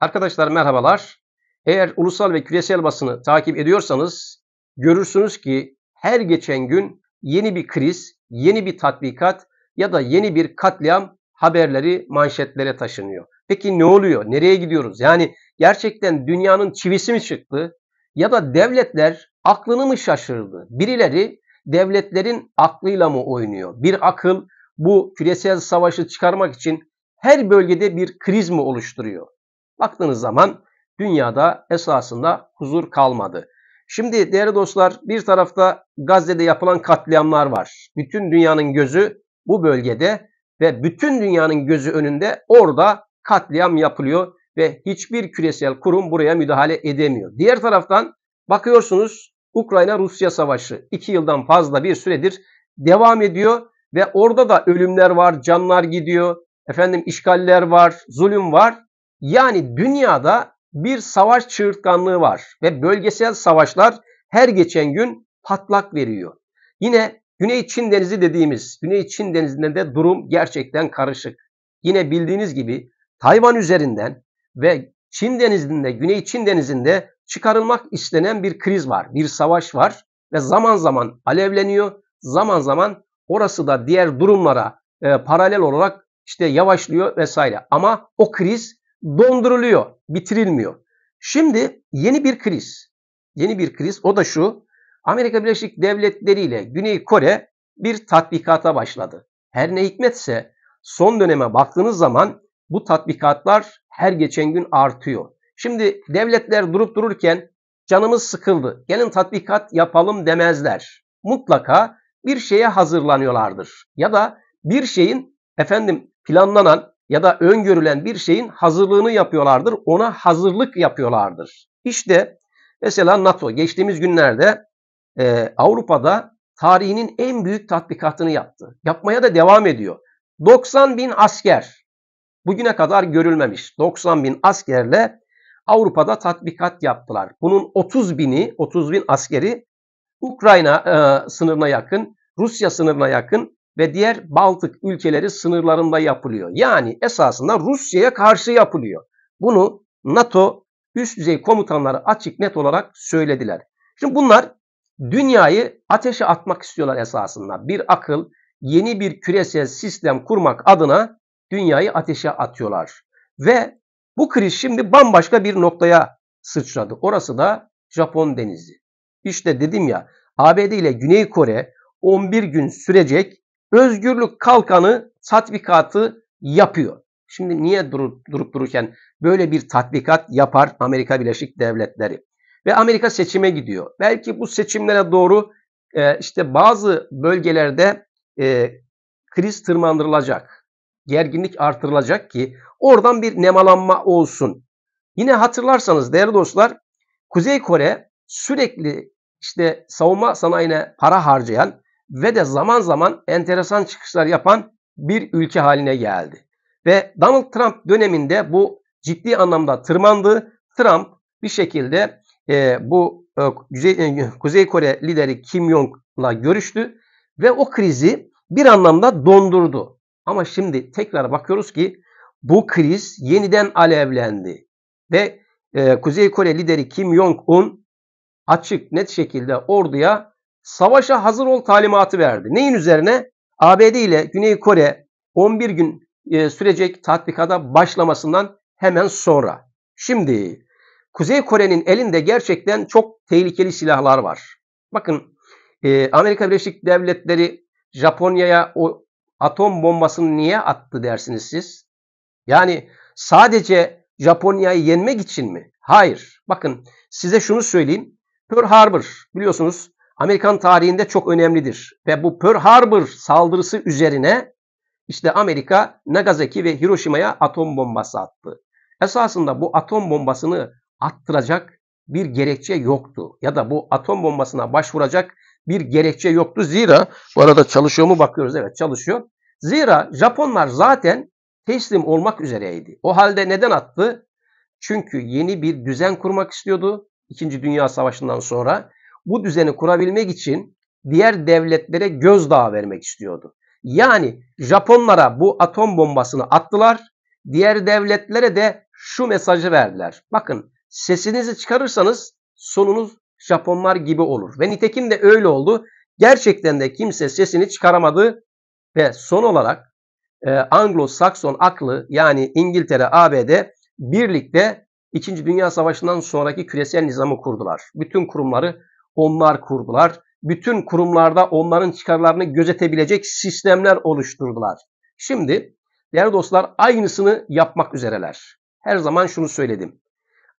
Arkadaşlar merhabalar. Eğer ulusal ve küresel basını takip ediyorsanız görürsünüz ki her geçen gün yeni bir kriz, yeni bir tatbikat ya da yeni bir katliam haberleri manşetlere taşınıyor. Peki ne oluyor? Nereye gidiyoruz? Yani gerçekten dünyanın çivisi mi çıktı? Ya da devletler aklını mı şaşırdı? Birileri devletlerin aklıyla mı oynuyor? Bir akıl bu küresel savaşı çıkarmak için her bölgede bir kriz mi oluşturuyor? Baktığınız zaman dünyada esasında huzur kalmadı. Şimdi değerli dostlar bir tarafta Gazze'de yapılan katliamlar var. Bütün dünyanın gözü bu bölgede ve bütün dünyanın gözü önünde orada katliam yapılıyor ve hiçbir küresel kurum buraya müdahale edemiyor. Diğer taraftan bakıyorsunuz Ukrayna-Rusya savaşı 2 yıldan fazla bir süredir devam ediyor ve orada da ölümler var, canlar gidiyor, efendim işgaller var, zulüm var yani dünyada bir savaş çığırtkanlığı var ve bölgesel savaşlar her geçen gün patlak veriyor. Yine Güney Çin Denizi dediğimiz Güney Çin Denizi'nde de durum gerçekten karışık. Yine bildiğiniz gibi Tayvan üzerinden ve Çin Denizi'nde, Güney Çin Denizi'nde çıkarılmak istenen bir kriz var, bir savaş var ve zaman zaman alevleniyor, zaman zaman orası da diğer durumlara e, paralel olarak işte yavaşlıyor vesaire. Ama o kriz donduruluyor, bitirilmiyor. Şimdi yeni bir kriz. Yeni bir kriz o da şu. Amerika Birleşik Devletleri ile Güney Kore bir tatbikata başladı. Her ne hikmetse son döneme baktığınız zaman bu tatbikatlar her geçen gün artıyor. Şimdi devletler durup dururken canımız sıkıldı. Gelin tatbikat yapalım demezler. Mutlaka bir şeye hazırlanıyorlardır. Ya da bir şeyin efendim planlanan ya da öngörülen bir şeyin hazırlığını yapıyorlardır. Ona hazırlık yapıyorlardır. İşte mesela NATO geçtiğimiz günlerde e, Avrupa'da tarihinin en büyük tatbikatını yaptı. Yapmaya da devam ediyor. 90 bin asker bugüne kadar görülmemiş 90 bin askerle Avrupa'da tatbikat yaptılar. Bunun 30 bini 30 bin askeri Ukrayna e, sınırına yakın, Rusya sınırına yakın ve diğer Baltık ülkeleri sınırlarında yapılıyor. Yani esasında Rusya'ya karşı yapılıyor. Bunu NATO üst düzey komutanları açık net olarak söylediler. Şimdi bunlar dünyayı ateşe atmak istiyorlar esasında. Bir akıl yeni bir küresel sistem kurmak adına dünyayı ateşe atıyorlar. Ve bu kriz şimdi bambaşka bir noktaya sıçradı. Orası da Japon denizi. İşte dedim ya ABD ile Güney Kore 11 gün sürecek özgürlük kalkanı tatbikatı yapıyor. Şimdi niye durup, durup dururken böyle bir tatbikat yapar Amerika Birleşik Devletleri? Ve Amerika seçime gidiyor. Belki bu seçimlere doğru e, işte bazı bölgelerde e, kriz tırmandırılacak, gerginlik artırılacak ki oradan bir nemalanma olsun. Yine hatırlarsanız değerli dostlar Kuzey Kore sürekli işte savunma sanayine para harcayan ve de zaman zaman enteresan çıkışlar yapan bir ülke haline geldi. Ve Donald Trump döneminde bu ciddi anlamda tırmandı. Trump bir şekilde e, bu e, Kuzey, e, Kuzey Kore lideri Kim Jong'la görüştü ve o krizi bir anlamda dondurdu. Ama şimdi tekrar bakıyoruz ki bu kriz yeniden alevlendi ve e, Kuzey Kore lideri Kim Jong-un açık net şekilde orduya savaşa hazır ol talimatı verdi. Neyin üzerine? ABD ile Güney Kore 11 gün e, sürecek tatbikada başlamasından hemen sonra. Şimdi Kuzey Kore'nin elinde gerçekten çok tehlikeli silahlar var. Bakın e, Amerika Birleşik Devletleri Japonya'ya o atom bombasını niye attı dersiniz siz? Yani sadece Japonya'yı yenmek için mi? Hayır. Bakın size şunu söyleyeyim. Pearl Harbor biliyorsunuz Amerikan tarihinde çok önemlidir. Ve bu Pearl Harbor saldırısı üzerine işte Amerika Nagasaki ve Hiroşima'ya atom bombası attı. Esasında bu atom bombasını attıracak bir gerekçe yoktu. Ya da bu atom bombasına başvuracak bir gerekçe yoktu. Zira bu arada çalışıyor mu bakıyoruz. Evet çalışıyor. Zira Japonlar zaten teslim olmak üzereydi. O halde neden attı? Çünkü yeni bir düzen kurmak istiyordu. İkinci Dünya Savaşı'ndan sonra bu düzeni kurabilmek için diğer devletlere gözdağı vermek istiyordu. Yani Japonlara bu atom bombasını attılar. Diğer devletlere de şu mesajı verdiler. Bakın sesinizi çıkarırsanız sonunuz Japonlar gibi olur. Ve nitekim de öyle oldu. Gerçekten de kimse sesini çıkaramadı ve son olarak e, Anglo-Sakson aklı yani İngiltere, ABD birlikte 2. Dünya Savaşı'ndan sonraki küresel nizamı kurdular. Bütün kurumları onlar kurdular. Bütün kurumlarda onların çıkarlarını gözetebilecek sistemler oluşturdular. Şimdi değerli dostlar aynısını yapmak üzereler. Her zaman şunu söyledim.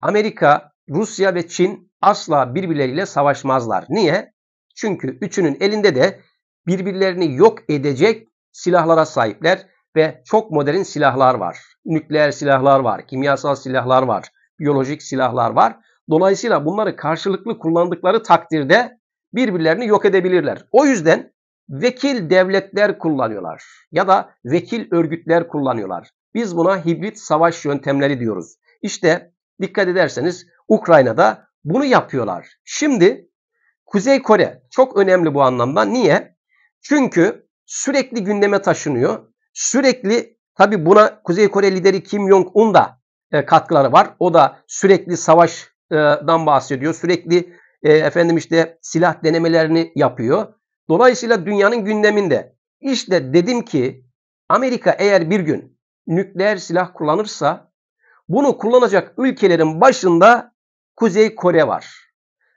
Amerika, Rusya ve Çin asla birbirleriyle savaşmazlar. Niye? Çünkü üçünün elinde de birbirlerini yok edecek silahlara sahipler ve çok modern silahlar var. Nükleer silahlar var, kimyasal silahlar var, biyolojik silahlar var. Dolayısıyla bunları karşılıklı kullandıkları takdirde birbirlerini yok edebilirler. O yüzden vekil devletler kullanıyorlar ya da vekil örgütler kullanıyorlar. Biz buna hibrit savaş yöntemleri diyoruz. İşte dikkat ederseniz Ukrayna'da bunu yapıyorlar. Şimdi Kuzey Kore çok önemli bu anlamda. Niye? Çünkü sürekli gündeme taşınıyor. Sürekli tabi buna Kuzey Kore lideri Kim Jong-un da e, katkıları var. O da sürekli savaş dan bahsediyor. Sürekli e, efendim işte silah denemelerini yapıyor. Dolayısıyla dünyanın gündeminde. İşte dedim ki Amerika eğer bir gün nükleer silah kullanırsa bunu kullanacak ülkelerin başında Kuzey Kore var.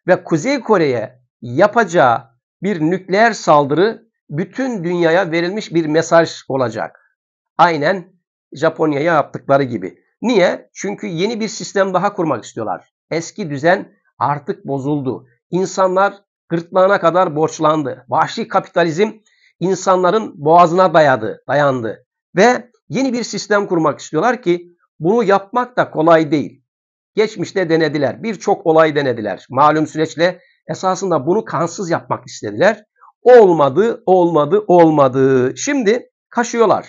Ve Kuzey Kore'ye yapacağı bir nükleer saldırı bütün dünyaya verilmiş bir mesaj olacak. Aynen Japonya'ya yaptıkları gibi. Niye? Çünkü yeni bir sistem daha kurmak istiyorlar. Eski düzen artık bozuldu. İnsanlar gırtlağına kadar borçlandı. Vahşi kapitalizm insanların boğazına dayadı, dayandı. Ve yeni bir sistem kurmak istiyorlar ki bunu yapmak da kolay değil. Geçmişte denediler. Birçok olay denediler. Malum süreçle esasında bunu kansız yapmak istediler. Olmadı, olmadı, olmadı. Şimdi kaşıyorlar.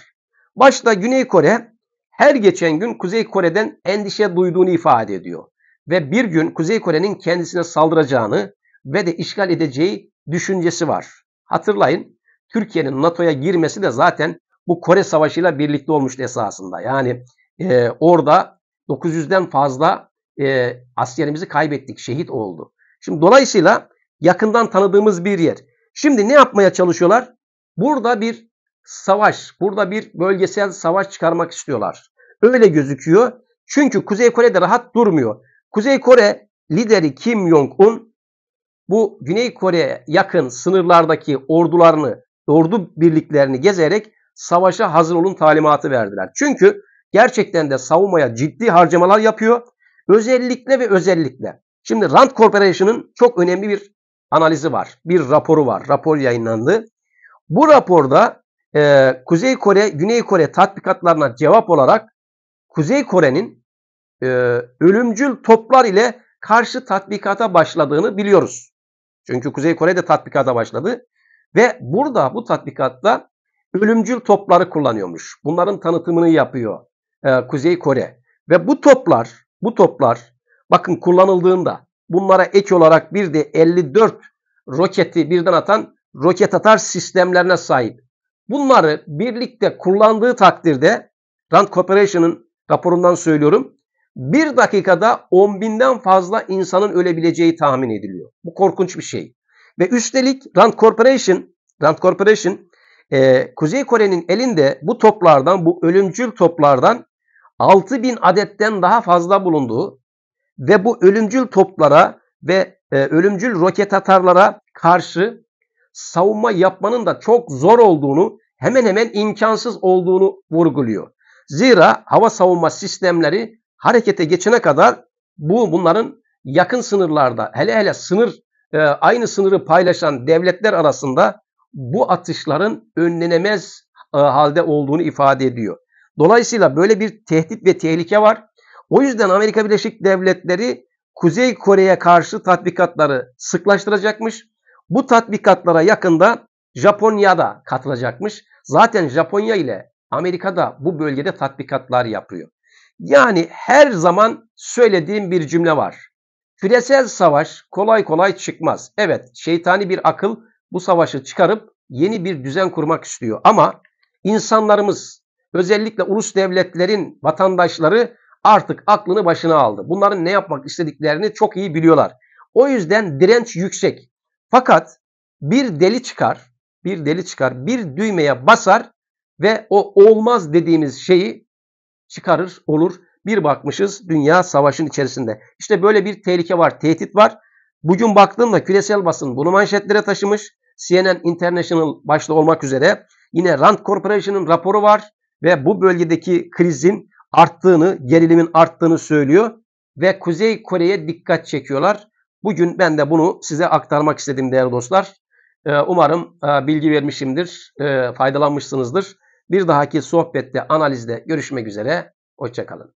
Başta Güney Kore her geçen gün Kuzey Kore'den endişe duyduğunu ifade ediyor ve bir gün Kuzey Kore'nin kendisine saldıracağını ve de işgal edeceği düşüncesi var. Hatırlayın Türkiye'nin NATO'ya girmesi de zaten bu Kore Savaşı'yla birlikte olmuştu esasında. Yani e, orada 900'den fazla e, askerimizi kaybettik, şehit oldu. Şimdi dolayısıyla yakından tanıdığımız bir yer. Şimdi ne yapmaya çalışıyorlar? Burada bir savaş, burada bir bölgesel savaş çıkarmak istiyorlar. Öyle gözüküyor. Çünkü Kuzey Kore'de rahat durmuyor. Kuzey Kore lideri Kim Jong-un bu Güney Kore'ye yakın sınırlardaki ordularını, ordu birliklerini gezerek savaşa hazır olun talimatı verdiler. Çünkü gerçekten de savunmaya ciddi harcamalar yapıyor. Özellikle ve özellikle. Şimdi Rand Corporation'ın çok önemli bir analizi var. Bir raporu var. Rapor yayınlandı. Bu raporda e, Kuzey Kore, Güney Kore tatbikatlarına cevap olarak Kuzey Kore'nin e, ölümcül toplar ile karşı tatbikata başladığını biliyoruz. Çünkü Kuzey Kore de tatbikata başladı ve burada bu tatbikatta ölümcül topları kullanıyormuş. Bunların tanıtımını yapıyor e, Kuzey Kore ve bu toplar bu toplar bakın kullanıldığında bunlara ek olarak bir de 54 roketi birden atan roket atar sistemlerine sahip. Bunları birlikte kullandığı takdirde Rand Corporation'ın raporundan söylüyorum bir dakikada 10 binden fazla insanın ölebileceği tahmin ediliyor. Bu korkunç bir şey. Ve üstelik Rand Corporation, Rand Corporation e, Kuzey Kore'nin elinde bu toplardan, bu ölümcül toplardan bin adetten daha fazla bulunduğu ve bu ölümcül toplara ve e, ölümcül roket atarlara karşı savunma yapmanın da çok zor olduğunu, hemen hemen imkansız olduğunu vurguluyor. Zira hava savunma sistemleri harekete geçene kadar bu bunların yakın sınırlarda hele hele sınır e, aynı sınırı paylaşan devletler arasında bu atışların önlenemez e, halde olduğunu ifade ediyor. Dolayısıyla böyle bir tehdit ve tehlike var. O yüzden Amerika Birleşik Devletleri Kuzey Kore'ye karşı tatbikatları sıklaştıracakmış. Bu tatbikatlara yakında Japonya da katılacakmış. Zaten Japonya ile Amerika da bu bölgede tatbikatlar yapıyor. Yani her zaman söylediğim bir cümle var. Küresel savaş kolay kolay çıkmaz. Evet şeytani bir akıl bu savaşı çıkarıp yeni bir düzen kurmak istiyor. Ama insanlarımız özellikle ulus devletlerin vatandaşları artık aklını başına aldı. Bunların ne yapmak istediklerini çok iyi biliyorlar. O yüzden direnç yüksek. Fakat bir deli çıkar, bir deli çıkar, bir düğmeye basar ve o olmaz dediğimiz şeyi çıkarır olur. Bir bakmışız dünya savaşın içerisinde. İşte böyle bir tehlike var, tehdit var. Bugün baktığımda küresel basın bunu manşetlere taşımış. CNN International başta olmak üzere yine Rand Corporation'ın raporu var ve bu bölgedeki krizin arttığını, gerilimin arttığını söylüyor ve Kuzey Kore'ye dikkat çekiyorlar. Bugün ben de bunu size aktarmak istedim değerli dostlar. Ee, umarım e, bilgi vermişimdir, e, faydalanmışsınızdır. Bir dahaki sohbette, analizde görüşmek üzere. Hoşçakalın.